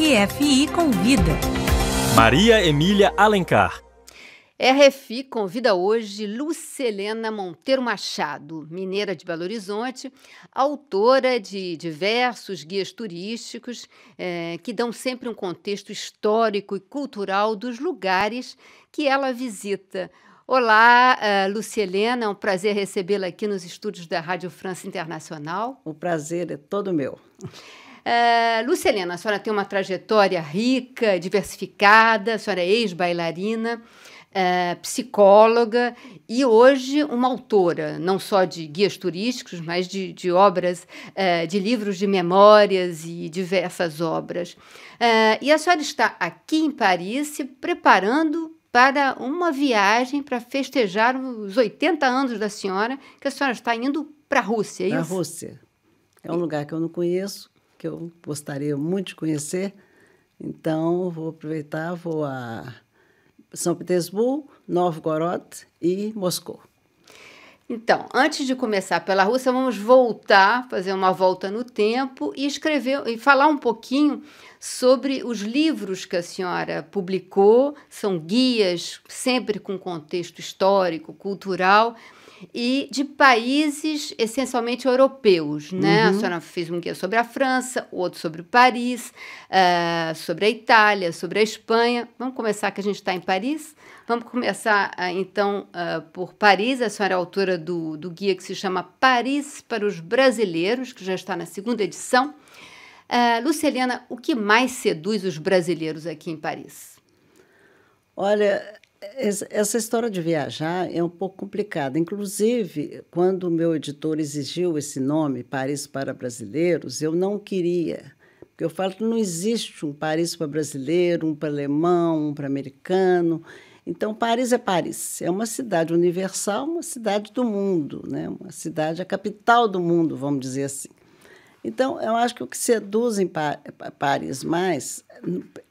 RFI Convida. Maria Emília Alencar. RFI convida hoje Lucelena Monteiro Machado, mineira de Belo Horizonte, autora de diversos guias turísticos eh, que dão sempre um contexto histórico e cultural dos lugares que ela visita. Olá, uh, eh, Lucielena, é um prazer recebê-la aqui nos estúdios da Rádio França Internacional. O prazer é todo meu. Uh, a senhora tem uma trajetória rica, diversificada, a senhora é ex-bailarina, uh, psicóloga e hoje uma autora, não só de guias turísticos, mas de, de obras, uh, de livros de memórias e diversas obras. e a senhora está aqui em Paris se preparando para uma viagem para festejar os 80 anos da senhora, que a senhora está indo para a Rússia, é isso? Para a Rússia. É um lugar que eu não conheço, que eu gostaria muito de conhecer. Então, vou aproveitar, vou a São Petersburgo, Novgorod e Moscou. Então, antes de começar pela Rússia, vamos voltar, fazer uma volta no tempo e escrever e falar um pouquinho sobre os livros que a senhora publicou. São guias sempre com contexto histórico, cultural e de países essencialmente europeus, né? Uhum. A senhora fez um guia sobre a França, outro sobre Paris, uh, sobre a Itália, sobre a Espanha. Vamos começar que a gente está em Paris. Vamos começar uh, então uh, por Paris. A senhora é a autora do, do guia que se chama Paris para os Brasileiros, que já está na segunda edição. Uh, o que mais seduz os brasileiros aqui em Paris? Olha, essa história de viajar é um pouco complicada. Inclusive, quando o meu editor exigiu esse nome, Paris para Brasileiros, eu não queria. Porque eu falo que não existe um Paris para brasileiro, um para alemão, um para americano. Então, Paris é Paris. É uma cidade universal, uma cidade do mundo, né? uma cidade, a capital do mundo, vamos dizer assim. Então, eu acho que o que seduz em Paris mais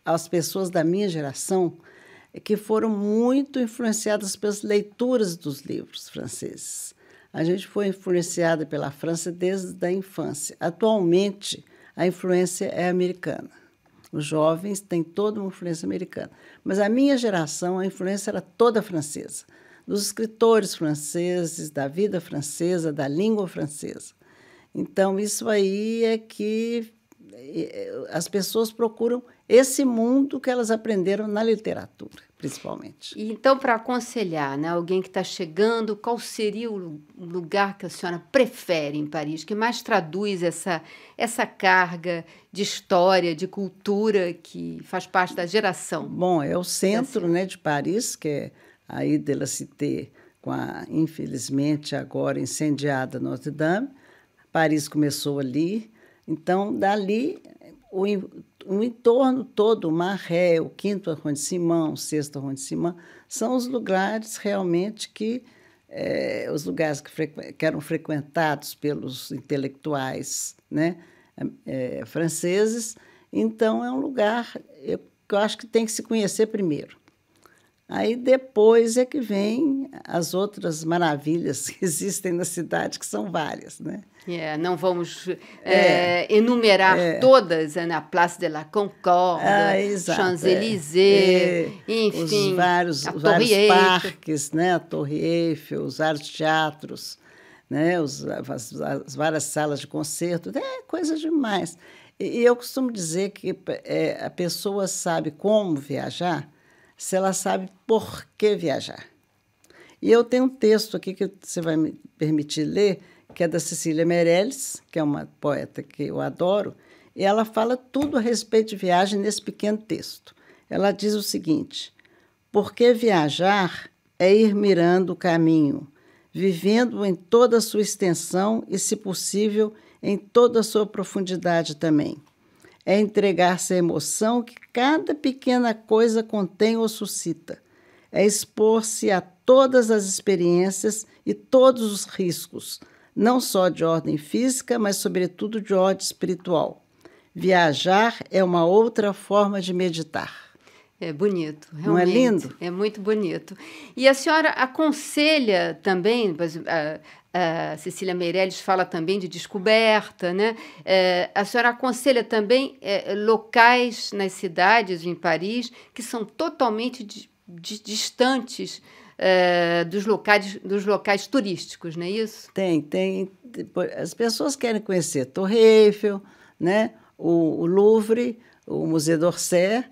as pessoas da minha geração que foram muito influenciadas pelas leituras dos livros franceses. A gente foi influenciada pela França desde a infância. Atualmente, a influência é americana. Os jovens têm toda uma influência americana. Mas a minha geração, a influência era toda francesa dos escritores franceses, da vida francesa, da língua francesa. Então, isso aí é que eh, as pessoas procuram esse mundo que elas aprenderam na literatura, principalmente. E então, para aconselhar né, alguém que está chegando, qual seria o lugar que a senhora prefere em Paris, que mais traduz essa, essa carga de história, de cultura que faz parte da geração? Bom, é o centro né, de Paris, que é aí de la Cité, com a, infelizmente, agora incendiada Notre Dame. Paris começou ali. Então, dali o, o entorno todo, Marré, o quinto arrondissement, o sexto arrondissement, são os lugares realmente que é, os lugares que, frequ que eram frequentados pelos intelectuais, né, é, franceses. Então é um lugar que eu acho que tem que se conhecer primeiro. Aí depois é que vem as outras maravilhas que existem na cidade, que são várias, né? É, não vamos é, é, enumerar é. todas na né? Place de la Concorde, ah, Champs-Élysées, é. enfim, os vários, vários Eiffel. parques, né? A Torre Eiffel, os vários teatros, né? Os, as, as, várias salas de concerto, é coisa demais. E, e eu costumo dizer que é, a pessoa sabe como viajar se ela sabe por que viajar. E eu tenho um texto aqui que você vai me permitir ler, que é da Cecília Meirelles, que é uma poeta que eu adoro, e ela fala tudo a respeito de viagem nesse pequeno texto. Ela diz o seguinte: porque viajar é ir mirando o caminho, vivendo em toda a sua extensão e, se possível, em toda a sua profundidade também. É entregar-se à emoção que cada pequena coisa contém ou suscita. É expor-se a todas as experiências e todos os riscos, não só de ordem física, mas, sobretudo, de ordem espiritual. Viajar é uma outra forma de meditar. É bonito, realmente. Não é lindo? É muito bonito. E a senhora aconselha também, a, a Cecília Meirelles fala também de descoberta, né? É, a senhora aconselha também é, locais nas cidades, em Paris, que são totalmente distantes é, dos, locais, dos locais turísticos, não é isso? Tem, tem. As pessoas querem conhecer Torre Eiffel, né? o, o Louvre, o Museu d'Orsay,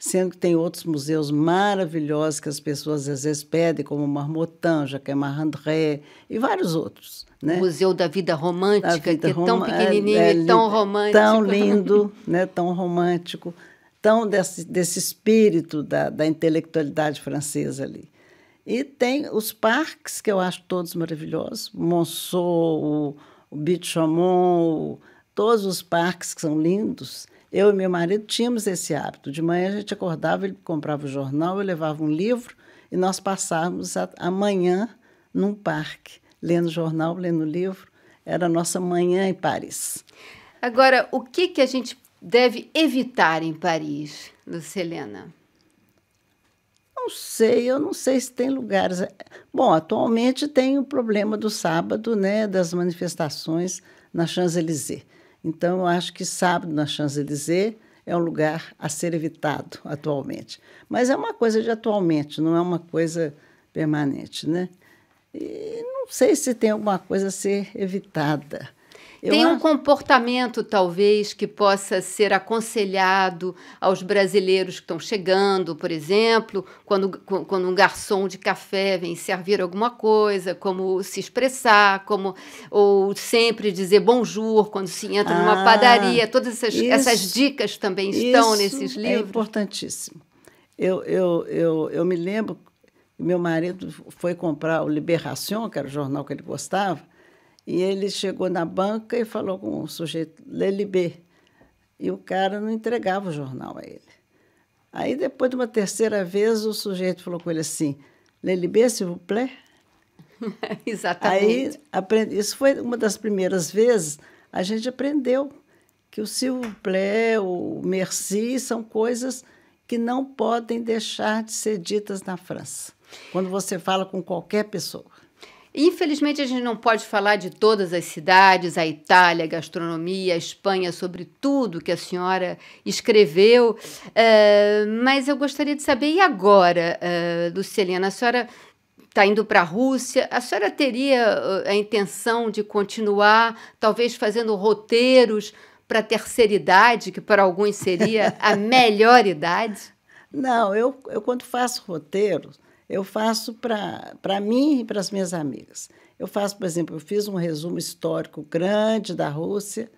sendo que tem outros museus maravilhosos que as pessoas às vezes pedem, como o Marmottan, Jacques André e vários outros. Né? O Museu da Vida Romântica, da vida que é tão pequenininho é, é, e tão romântico. Tão né? lindo, né? tão romântico, tão desse, desse espírito da, da intelectualidade francesa ali. E tem os parques, que eu acho todos maravilhosos, Monceau, o, o Bichomon, todos os parques que são lindos. Eu e meu marido tínhamos esse hábito. De manhã a gente acordava, ele comprava o jornal, eu levava um livro e nós passávamos a, a manhã num parque, lendo jornal, lendo livro. Era a nossa manhã em Paris. Agora, o que, que a gente deve evitar em Paris, Lucelena? Não sei, eu não sei se tem lugares. Bom, atualmente tem o problema do sábado, né, das manifestações na Champs-Élysées. Então, eu acho que sábado na Champs-Élysées é um lugar a ser evitado atualmente. Mas é uma coisa de atualmente, não é uma coisa permanente, né? E não sei se tem alguma coisa a ser evitada. Eu Tem um comportamento, talvez, que possa ser aconselhado aos brasileiros que estão chegando, por exemplo, quando, quando um garçom de café vem servir alguma coisa, como se expressar, como ou sempre dizer bonjour quando se entra ah, numa padaria. Todas essas, isso, essas dicas também estão nesses é livros. É importantíssimo. Eu, eu, eu, eu me lembro que meu marido foi comprar o Liberação, que era o jornal que ele gostava, e ele chegou na banca e falou com o sujeito, B. E o cara não entregava o jornal a ele. Aí, depois de uma terceira vez, o sujeito falou com ele assim, B, s'il vous plaît? Exatamente. Aí, aprendi, isso foi uma das primeiras vezes, a gente aprendeu que o s'il vous plaît, o merci, são coisas que não podem deixar de ser ditas na França, quando você fala com qualquer pessoa. Infelizmente, a gente não pode falar de todas as cidades, a Itália, a gastronomia, a Espanha, sobre tudo que a senhora escreveu, é, mas eu gostaria de saber, e agora, uh, a senhora está indo para a Rússia, a senhora teria é, a intenção de continuar, talvez fazendo roteiros para a terceira idade, que para alguns seria a melhor idade? Não, eu, eu quando faço roteiros eu faço para mim e para as minhas amigas. Eu faço, por exemplo, eu fiz um resumo histórico grande da Rússia,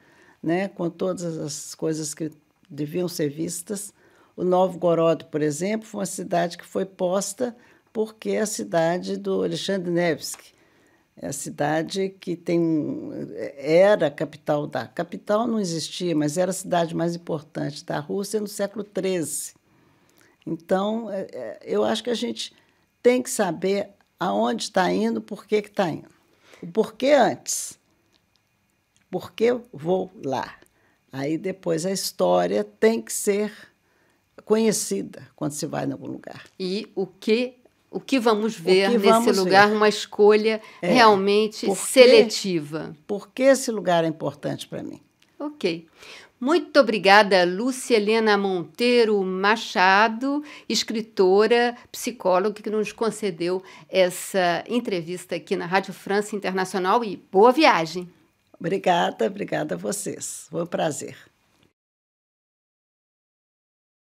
né, com todas as coisas que deviam ser vistas. O Novo Gorod, por exemplo, foi uma cidade que foi posta porque é a cidade do Alexandre Nevsky. É a cidade que tem era a capital da capital não existia, mas era a cidade mais importante da Rússia no século XIII. Então, é, é, eu acho que a gente tem que saber aonde está indo, por que está indo. O porquê antes. Por que vou lá? Aí depois a história tem que ser conhecida quando se vai em algum lugar. E o que o que vamos ver que vamos nesse lugar, ver. uma escolha é, realmente porque, seletiva. Por que esse lugar é importante para mim? Ok. Muito obrigada, Lúcia Helena Monteiro Machado, escritora, psicóloga, que nos concedeu essa entrevista aqui na Rádio França Internacional e boa viagem. Obrigada, obrigada a vocês. Foi um prazer.